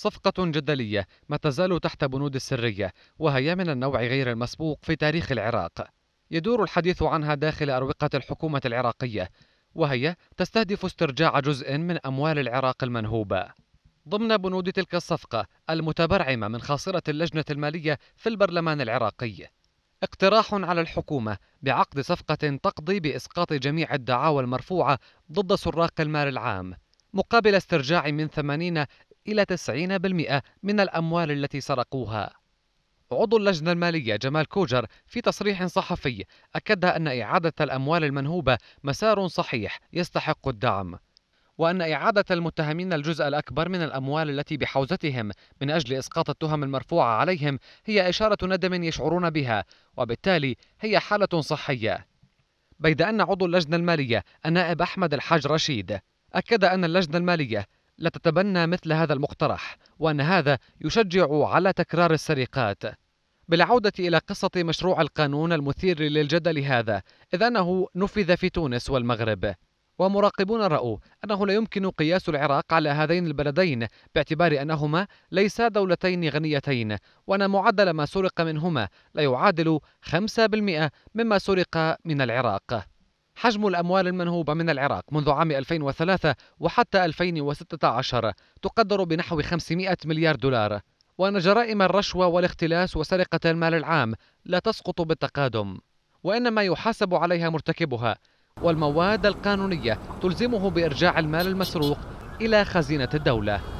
صفقة جدلية ما تزال تحت بنود السرية وهي من النوع غير المسبوق في تاريخ العراق يدور الحديث عنها داخل أروقة الحكومة العراقية وهي تستهدف استرجاع جزء من أموال العراق المنهوبة ضمن بنود تلك الصفقة المتبرعمة من خاصرة اللجنة المالية في البرلمان العراقي اقتراح على الحكومة بعقد صفقة تقضي بإسقاط جميع الدعاوى المرفوعة ضد سراق المال العام مقابل استرجاع من 80 إلى 90% من الأموال التي سرقوها عضو اللجنة المالية جمال كوجر في تصريح صحفي أكد أن إعادة الأموال المنهوبة مسار صحيح يستحق الدعم وأن إعادة المتهمين الجزء الأكبر من الأموال التي بحوزتهم من أجل إسقاط التهم المرفوعة عليهم هي إشارة ندم يشعرون بها وبالتالي هي حالة صحية بيد أن عضو اللجنة المالية النائب أحمد الحاج رشيد أكد أن اللجنة المالية لا تتبنى مثل هذا المقترح وأن هذا يشجع على تكرار السرقات بالعودة إلى قصة مشروع القانون المثير للجدل هذا إذ أنه نفذ في تونس والمغرب ومراقبون رأوا أنه لا يمكن قياس العراق على هذين البلدين باعتبار أنهما ليسا دولتين غنيتين وأن معدل ما سرق منهما لا يعادل 5% مما سرق من العراق حجم الأموال المنهوبة من العراق منذ عام 2003 وحتى 2016 تقدر بنحو 500 مليار دولار وأن جرائم الرشوة والاختلاس وسرقة المال العام لا تسقط بالتقادم وإنما يحاسب عليها مرتكبها والمواد القانونية تلزمه بإرجاع المال المسروق إلى خزينة الدولة